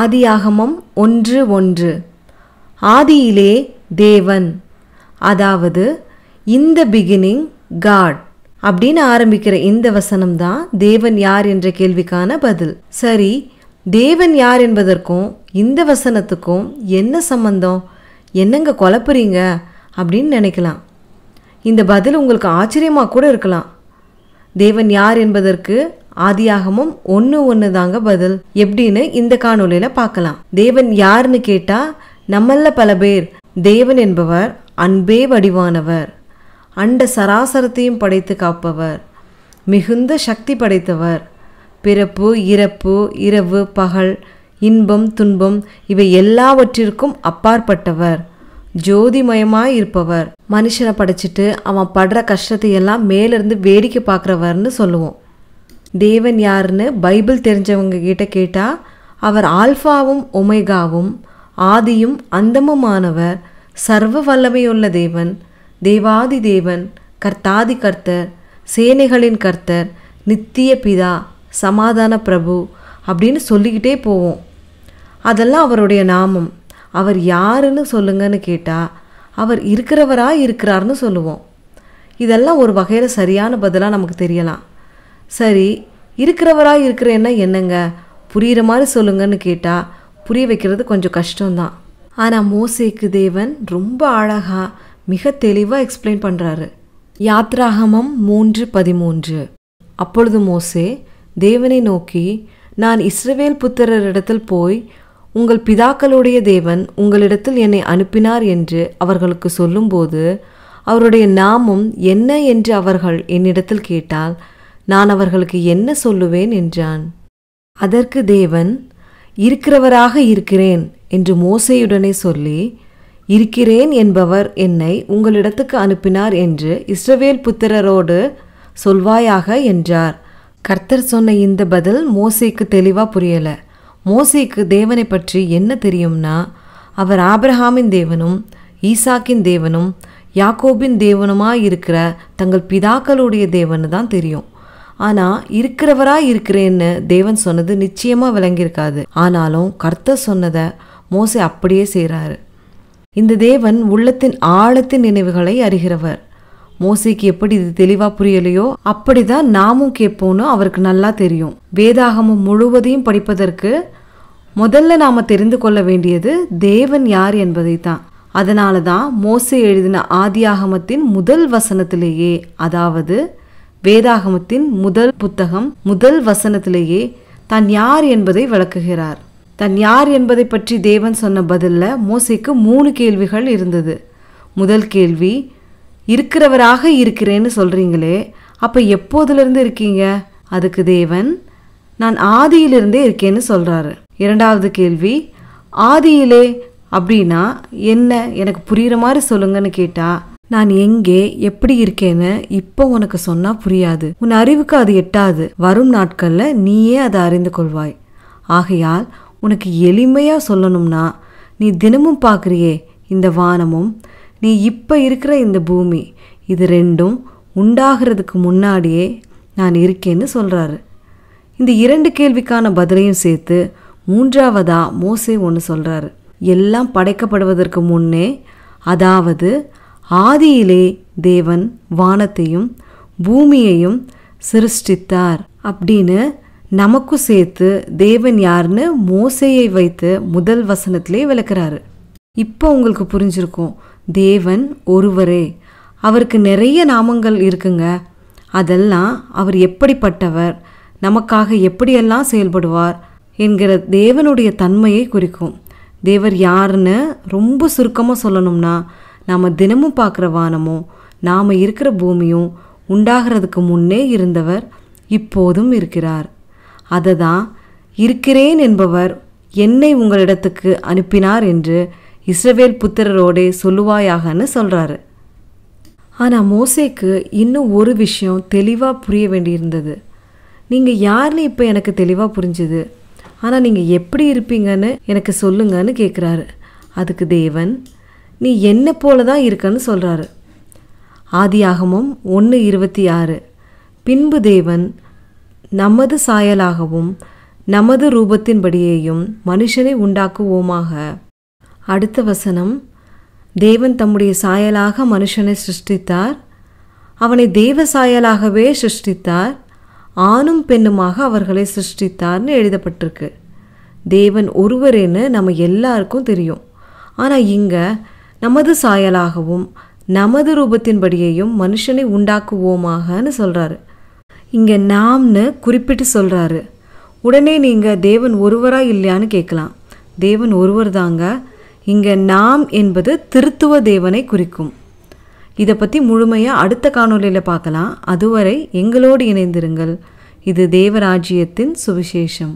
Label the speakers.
Speaker 1: ஆதியாகமம் ஒன்று ஒன்று ஆதியிலே தேவன் அதாவது இந்த பிகினிங் காட் அப்படின்னு ஆரம்பிக்கிற இந்த வசனம் தான் தேவன் யார் என்ற கேள்விக்கான பதில் சரி தேவன் யார் என்பதற்கும் இந்த வசனத்துக்கும் என்ன சம்பந்தம் என்னங்க குழப்புறீங்க அப்படின்னு நினைக்கலாம் இந்த பதில் உங்களுக்கு ஆச்சரியமாக கூட இருக்கலாம் தேவன் யார் என்பதற்கு ஆதியாகமும் ஒன்று ஒன்று தாங்க பதில் எப்படின்னு இந்த காணொலியில் பார்க்கலாம் தேவன் யாருன்னு கேட்டால் நம்மள பல பேர் தேவன் என்பவர் அன்பே வடிவானவர் அண்ட சராசரத்தையும் படைத்து காப்பவர் மிகுந்த சக்தி படைத்தவர் பிறப்பு இறப்பு இரவு பகல் இன்பம் துன்பம் இவை எல்லாவற்றிற்கும் அப்பாற்பட்டவர் ஜோதிமயமாக இருப்பவர் மனுஷனை படைச்சிட்டு அவன் படுற கஷ்டத்தை எல்லாம் வேடிக்கை பார்க்குறவர்னு சொல்லுவோம் தேவன் யாருன்னு பைபிள் தெரிஞ்சவங்க கிட்ட கேட்டால் அவர் ஆல்ஃபாவும் ஒமேகாவும் ஆதியும் அந்தமுமானவர் சர்வ வல்லமையுள்ள தேவன் தேவாதி தேவன் கர்த்தாதி கர்த்தர் சேனைகளின் கர்த்தர் நித்திய பிதா சமாதான பிரபு அப்படின்னு சொல்லிக்கிட்டே போவோம் அதெல்லாம் அவருடைய நாமம் அவர் யாருன்னு சொல்லுங்கன்னு கேட்டால் அவர் இருக்கிறவராக இருக்கிறார்னு சொல்லுவோம் இதெல்லாம் ஒரு வகையில் சரியான பதிலாக நமக்கு தெரியலாம் சரி இருக்கிறவராக இருக்கிறேன்னா என்னங்க புரிகிற மாதிரி சொல்லுங்கன்னு கேட்டால் புரிய வைக்கிறது கொஞ்சம் கஷ்டம்தான் ஆனால் மோசேக்கு தேவன் ரொம்ப அழகாக மிக தெளிவாக எக்ஸ்பிளைன் பண்ணுறாரு யாத்ராகமம் மூன்று பதிமூன்று அப்பொழுது மோசே தேவனை நோக்கி நான் இஸ்ரவேல் புத்திரரிடத்தில் போய் உங்கள் பிதாக்களுடைய தேவன் உங்களிடத்தில் என்னை அனுப்பினார் என்று அவர்களுக்கு சொல்லும்போது அவருடைய நாமம் என்ன என்று அவர்கள் என்னிடத்தில் கேட்டால் நான் அவர்களுக்கு என்ன சொல்லுவேன் என்றான் அதற்கு தேவன் இருக்கிறவராக இருக்கிறேன் என்று மோசையுடனே சொல்லி இருக்கிறேன் என்பவர் என்னை உங்களிடத்துக்கு அனுப்பினார் என்று இஸ்ரவேல் புத்திரரோடு சொல்வாயாக என்றார் கர்த்தர் சொன்ன இந்த பதில் மோசைக்கு தெளிவாக புரியலை மோசைக்கு தேவனை பற்றி என்ன தெரியும்னா அவர் ஆபிரஹாமின் தேவனும் ஈசாக்கின் தேவனும் யாக்கோபின் தேவனுமாக இருக்கிற தங்கள் பிதாக்களுடைய தேவனு தான் தெரியும் ஆனால் இருக்கிறவராக இருக்கிறேன்னு தேவன் சொன்னது நிச்சயமாக விளங்கியிருக்காது ஆனாலும் கர்த்தர் சொன்னதை மோசை அப்படியே செய்கிறாரு இந்த தேவன் உள்ளத்தின் ஆழத்தின் நினைவுகளை அறிகிறவர் மோசைக்கு எப்படி இது தெளிவாக புரியலையோ அப்படிதான் நாமும் கேட்போம்னு அவருக்கு நல்லா தெரியும் வேதாகமம் முழுவதையும் படிப்பதற்கு முதல்ல நாம் தெரிந்து கொள்ள வேண்டியது தேவன் யார் என்பதை தான் அதனால தான் மோசை எழுதின ஆதியாகமத்தின் முதல் வசனத்திலேயே அதாவது வேதாகமத்தின் முதல் புத்தகம் முதல் வசனத்திலேயே தான் யார் என்பதை விளக்குகிறார் தன் யார் என்பதை பற்றி தேவன் சொன்ன பதிலில் மோசைக்கு மூணு கேள்விகள் இருந்தது முதல் கேள்வி இருக்கிறவராக இருக்கிறேன்னு சொல்கிறீங்களே அப்போ எப்போதுலேருந்து இருக்கீங்க அதுக்கு தேவன் நான் ஆதியிலிருந்தே இருக்கேன்னு சொல்கிறாரு இரண்டாவது கேள்வி ஆதியிலே அப்படின்னா என்ன எனக்கு புரிகிற மாதிரி சொல்லுங்கன்னு கேட்டால் நான் எங்கே எப்படி இருக்கேன்னு இப்போ உனக்கு சொன்னா புரியாது உன் அறிவுக்கு அது எட்டாது வரும் நாட்கள்ல நீயே அதை அறிந்து கொள்வாய் ஆகையால் உனக்கு எளிமையா சொல்லணும்னா நீ தினமும் பார்க்குறியே இந்த வானமும் நீ இப்போ இருக்கிற இந்த பூமி இது ரெண்டும் உண்டாகிறதுக்கு முன்னாடியே நான் இருக்கேன்னு சொல்கிறாரு இந்த இரண்டு கேள்விக்கான பதிலையும் சேர்த்து மூன்றாவதாக மோசே ஒன்று சொல்கிறாரு எல்லாம் படைக்கப்படுவதற்கு முன்னே அதாவது ஆதியிலே தேவன் வானத்தையும் பூமியையும் சிருஷ்டித்தார் அப்படின்னு நமக்கும் சேர்த்து தேவன் யாருன்னு மோசையை வைத்து முதல் வசனத்திலே விளக்குறாரு இப்போ உங்களுக்கு புரிஞ்சிருக்கும் தேவன் ஒருவரே அவருக்கு நிறைய நாமங்கள் இருக்குங்க அதெல்லாம் அவர் எப்படிப்பட்டவர் நமக்காக எப்படியெல்லாம் செயல்படுவார் என்கிற தேவனுடைய தன்மையை குறிக்கும் தேவர் யாருன்னு ரொம்ப சுருக்கமாக சொல்லணும்னா நாம் தினமும் பார்க்குற வானமும் நாம் இருக்கிற பூமியும் உண்டாகிறதுக்கு முன்னே இருந்தவர் இப்போதும் இருக்கிறார் அதை தான் இருக்கிறேன் என்பவர் என்னை உங்களிடத்துக்கு அனுப்பினார் என்று இஸ்ரவேல் புத்திரரோடே சொல்லுவாயாகன்னு சொல்கிறாரு ஆனால் மோசேக்கு இன்னும் ஒரு விஷயம் தெளிவாக புரிய வேண்டியிருந்தது நீங்கள் யாருன்னு இப்போ எனக்கு தெளிவாக புரிஞ்சுது ஆனால் நீங்கள் எப்படி இருப்பீங்கன்னு எனக்கு சொல்லுங்கன்னு கேட்குறாரு அதுக்கு தேவன் நீ என்ன போல தான் இருக்கன்னு சொல்கிறாரு ஆதியாகமும் ஒன்று இருபத்தி ஆறு பின்பு தேவன் நமது சாயலாகவும் நமது ரூபத்தின்படியேயும் மனுஷனை உண்டாக்குவோமாக அடுத்த வசனம் தேவன் தம்முடைய சாயலாக மனுஷனை சிருஷ்டித்தார் அவனை தேவ சாயலாகவே சிருஷ்டித்தார் ஆணும் பெண்ணுமாக அவர்களை சிருஷ்டித்தார்னு எழுதப்பட்டிருக்கு தேவன் ஒருவரேன்னு நம்ம எல்லாருக்கும் தெரியும் ஆனால் இங்கே நமது சாயலாகவும் நமது ரூபத்தின்படியையும் மனுஷனை உண்டாக்குவோமாகன்னு சொல்கிறாரு இங்கே நாம்னு குறிப்பிட்டு சொல்கிறாரு உடனே நீங்கள் தேவன் ஒருவரா இல்லையான்னு கேட்கலாம் தேவன் ஒருவர் தாங்க இங்கே நாம் என்பது திருத்துவ தேவனை குறிக்கும் இதை பற்றி முழுமையாக அடுத்த காணொலியில் பார்க்கலாம் அதுவரை எங்களோடு இணைந்திருங்கள் இது தேவராஜ்யத்தின் சுவிசேஷம்